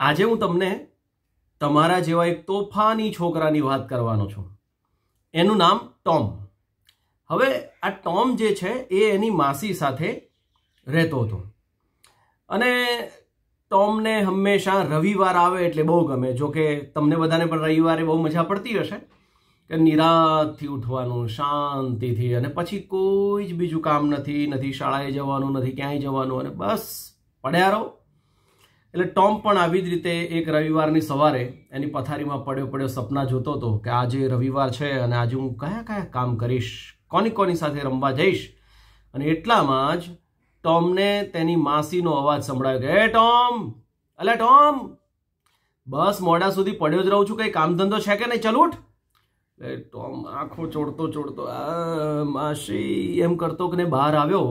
આજે હું તમને તમારા જેવા એક તોફાની છોકરાની વાત કરવાનો છું એનું નામ ટોમ હવે આ ટોમ જે છે એ એની માસી સાથે રહેતો હતો અને ટોમને હંમેશા રવિવાર આવે એટલે બહુ ગમે જો કે તમને બધાને પણ રવિવારે બહુ મજા પડતી હશે કે નિરાતથી ઉઠવાનું શાંતિથી અને પછી કોઈ જ બીજું કામ નથી નથી શાળાએ જવાનું નથી ક્યાંય જવાનું અને બસ પડ્યા રહો એટલે ટોમ પણ આવી જ રીતે એક રવિવારની સવારે એની પથારીમાં પડ્યો પડ્યો સપના જોતો હતો કે આજે રવિવાર છે અને આજે હું કયા કયા કામ કરીશ કોની કોની સાથે રમવા જઈશ અને એટલામાં જ ટોમને તેની માસીનો અવાજ સંભળાયો કે એ ટોમ અલે ટોમ બસ મોડા સુધી પડ્યો જ રહું છું કંઈ કામ ધંધો છે કે નહીં ચલ એ ટોમ આંખો ચોડતો ચોડતો આ માસી એમ કરતો કે બહાર આવ્યો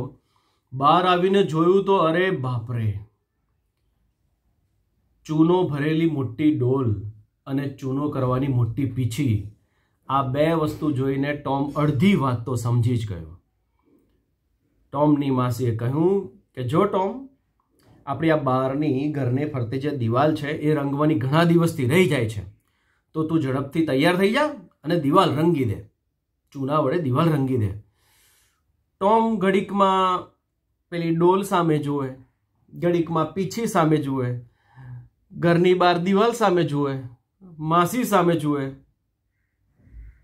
બહાર આવીને જોયું તો અરે બાપરે ચૂનો ભરેલી મોટી ડોલ અને ચૂનો કરવાની મોટી પીછી આ બે વસ્તુ જોઈને ટોમ અડધી વાત તો સમજી જ ગયો ટોમની માસીએ કહ્યું કે જો ટોમ આપણી આ બહારની ઘરને ફરતે જે દિવાલ છે એ રંગવાની ઘણા દિવસથી રહી જાય છે તો તું ઝડપથી તૈયાર થઈ જા અને દિવાલ રંગી દે ચૂના વડે દિવાલ રંગી દે ટોમ ઘડીકમાં પેલી ડોલ સામે જુએ ઘડીકમાં પીછી સામે જુએ ઘરની બહાર દિવાલ સામે જુએ માસી સામે જુએ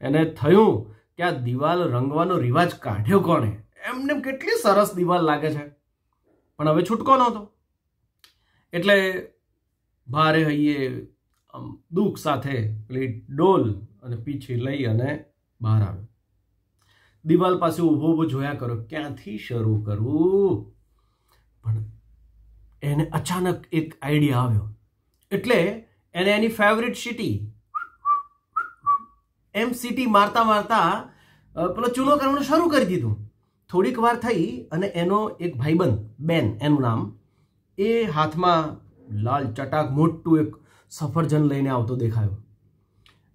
એને થયું કે આ દિવાલ રંગવાનો રિવાજ કાઢ્યો કોણે એમને કેટલી સરસ દિવાલ લાગે છે પણ હવે છૂટકો નહોતો એટલે ભારે હૈયે દુઃખ સાથે પેલી ડોલ અને પીછી લઈ અને બહાર આવ્યો દિવાલ પાસે ઊભો ઊભો જોયા કરો ક્યાંથી શરૂ કરવું પણ એને અચાનક એક આઈડિયા આવ્યો એટલે એને એની ફેવરિટ સિટી એમ સિટી મારતા મારતા પેલો ચૂનો કરવાનું શરૂ કરી દીધું થોડીક વાર થઈ અને એનો એક ભાઈબંધ બેન એનું નામ એ હાથમાં લાલ ચટાક મોટું એક સફરજન લઈને આવતો દેખાયો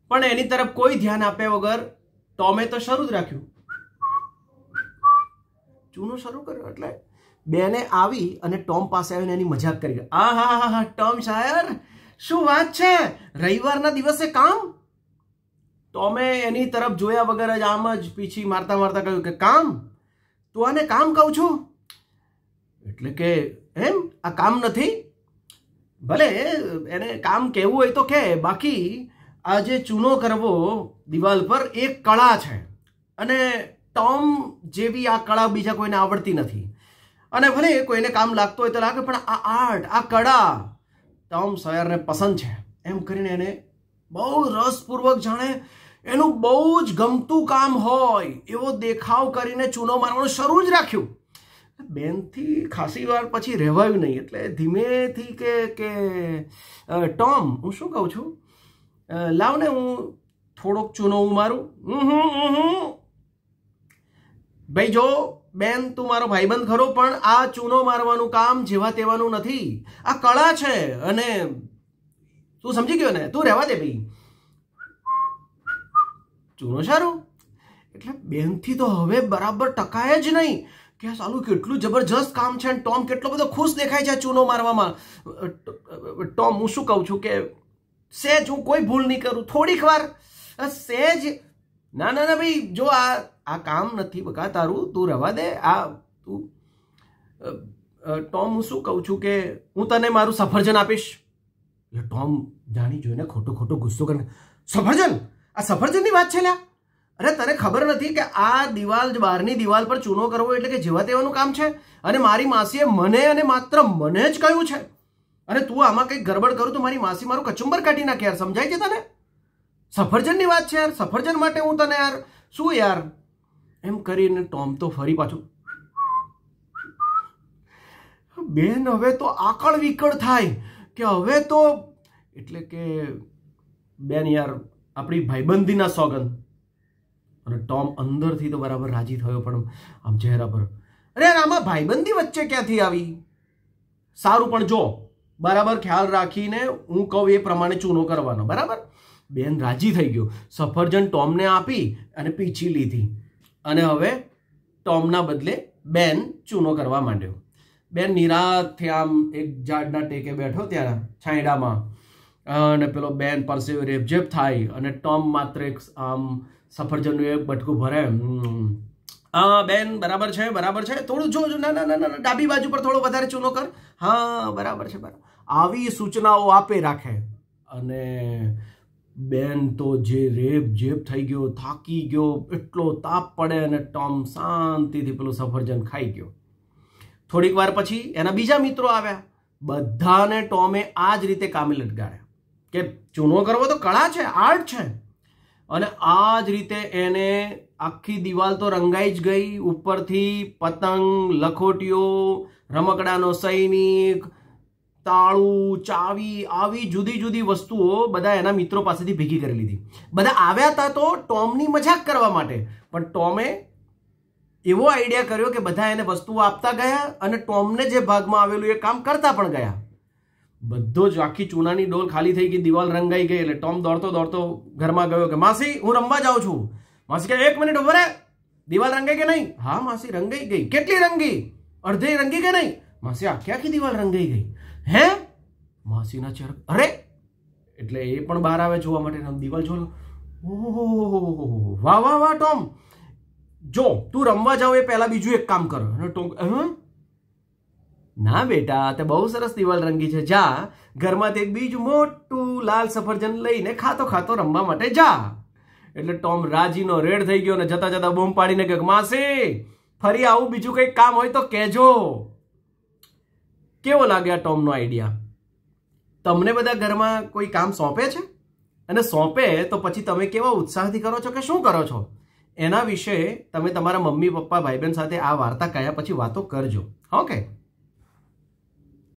પણ એની તરફ કોઈ ધ્યાન આપ્યા વગર ટોમે તો શરૂ જ રાખ્યું ચૂનો શરૂ કર્યો એટલે બેને આવી અને ટોમ પાસે આવીને એની મજાક કરી આ હા હા હા ટોમ શાયર શું વાત છે રવિવારના દિવસે કામ ટોમે એની તરફ જોયા વગર જ આમ જ પીછી મારતા મારતા કહ્યું કે કામ તું આને કામ કહું છું એટલે કે એમ આ કામ નથી ભલે એને કામ કહેવું હોય તો કે બાકી આ જે ચૂનો કરવો દિવાલ પર એક કળા છે અને ટોમ જેવી આ કળા બીજા કોઈને આવડતી નથી અને ભલે કોઈને કામ લાગતો હોય તો લાગે પણ આ આર્ટ આ કળા ટોમ સોયરને પસંદ છે એમ કરીને એને બહુ રસપૂર્વક જાણે એનું બહુ જ ગમતું કામ હોય એવો દેખાવ કરીને ચૂનો મારવાનું શરૂ જ રાખ્યું બેનથી ખાસી વાર પછી રહેવાયું નહીં એટલે ધીમેથી કે કે ટોમ હું શું કહું છું લાવને હું થોડોક ચૂનો હું મારું હમ હમ ભાઈ જો બેન તું મારો ભાઈબંધ ખરો પણ આ ચૂનો મારવાનું કામ જેવા તેવાનું નથી આ કળા છે અને તું સમજી ગયો ને તું રહેવા દે ભાઈ ચૂનો સારું એટલે બેનથી તો હવે બરાબર ટકાય જ નહીં કે સાલું કેટલું જબરજસ્ત કામ છે અને ટોમ કેટલો બધો ખુશ દેખાય છે ચૂનો મારવામાં ટોમ હું શું કહું છું કે સેજ હું કોઈ ભૂલ નહીં કરું થોડીક વાર સેજ ના ના ના ભાઈ જો આ આ કામ નથી બકા તારું તું રવા દે આ તું ટોમ હું શું કહું છું કે હું તને મારું સફરજન આપીશ એટલે ટોમ જાણી જોઈને ખોટો ખોટો ગુસ્સો કરીને સફરજન આ સફરજનની વાત છે લ્યા અરે તને ખબર નથી કે આ દિવાલ બહારની દિવાલ પર ચૂનો કરવો એટલે કે જેવા તેવાનું કામ છે અને મારી માસીએ મને અને માત્ર મને જ કહ્યું છે અને તું આમાં કંઈક ગરબડ કરું તો મારી માસી મારું કચુંબર કાઢી નાખે યાર સમજાય છે તને સફરજનની વાત છે યાર સફરજન માટે હું તને યાર શું યાર એમ કરીને ટોમ તો ફરી પાછું બેન હવે તો આકળ વિકળ થાય કે હવે તો એટલે કે બેન યાર આપણી ભાઈબંધીના સોગન અને ટોમ અંદરથી તો બરાબર રાજી થયો પણ આમ ચહેરા પર અરે આમાં ભાઈબંધી વચ્ચે ક્યાંથી આવી સારું પણ જો બરાબર ખ્યાલ રાખીને હું કહું એ પ્રમાણે ચૂનો કરવાનો બરાબર બેન રાજી થઈ ગયો સફરજન ટોમને આપી અને પીછી લીધી અને હવે ટોમના બદલે બેન ચૂનો કરવા માંડ્યો બેન નિરાતથી આમ એક ઝાડના ટેકે બેઠો ત્યાં છાંયડામાં અને પેલો બેન પરસેવ રેપઝેપ થાય અને ટોમ માત્ર એક આમ સફરજનનું એક બટકું ભરે હા બેન બરાબર છે બરાબર છે થોડું જોજો ના ના ના ના ડાબી બાજુ પર થોડો વધારે ચૂનો કર હા બરાબર છે બરાબર આવી સૂચનાઓ આપે રાખે અને બેન તો જે રેપ જેપ થઈ ગયો થાકી ગયો એટલો તાપ પડે અને ટોમ શાંતિથી પેલું સફરજન ખાઈ ગયો થોડીક વાર પછી એના બીજા મિત્રો આવ્યા બધાને ટોમે આ જ રીતે કામે લટગાડ્યા કે ચૂનો કરવો તો કળા છે આર્ટ છે અને આ જ રીતે એને આખી દિવાલ તો રંગાઈ જ ગઈ ઉપરથી પતંગ લખોટીઓ રમકડાનો સૈનિક તાળું ચાવી આવી જુદી જુદી વસ્તુઓ બધા એના મિત્રો પાસેથી ભેગી કરી લીધી બધા આવ્યા હતા તો ટોમની મજાક કરવા માટે પણ ટોમે એવો આઈડિયા કર્યો કે બધા એને વસ્તુઓ આપતા ગયા અને ટોમને જે ભાગમાં આવેલું એ કામ કરતા પણ ગયા બધો જ આખી ચૂનાની ડોલ ખાલી થઈ ગઈ દિવાલ રંગાઈ ગઈ એટલે ટોમ દોડતો દોડતો ઘરમાં ગયો કે માસી હું રમવા જાઉં છું માસી કે એક મિનિટ ઉભરે દિવાલ રંગાઈ કે નહીં હા માસી રંગાઈ ગઈ કેટલી રંગી અડધી રંગી કે નહીં માસી આખી આખી દિવાલ રંગાઈ ગઈ હે માસીના ચર અરે એટલે એ પણ બહાર આવે જોવા માટે દિવાલ જો ઓહો વાહ વાહ વાહ ટોમ જો તું રમવા જાવ એ પહેલાં બીજું એક કામ કર અને ટોમ ના બેટા તે બહુ સરસ દિવાલ રંગી છે જા ઘરમાંથી એક બીજું મોટું લાલ સફરજન લઈને ખાતો ખાતો રમવા માટે જા એટલે ટોમ રાજીનો રેડ થઈ ગયો ને જતા જતા બૂમ પાડીને કે માસી ફરી આવું બીજું કંઈક કામ હોય તો કહેજો કેવો લાગ્યો આ ટોમનો આઈડિયા તમને બધા ઘરમાં કોઈ કામ સોંપે છે અને સોંપે તો પછી તમે કેવા ઉત્સાહથી કરો છો કે શું કરો છો એના વિશે તમે તમારા મમ્મી પપ્પા ભાઈ બહેન સાથે આ વાર્તા કહ્યા પછી વાતો કરજો ઓકે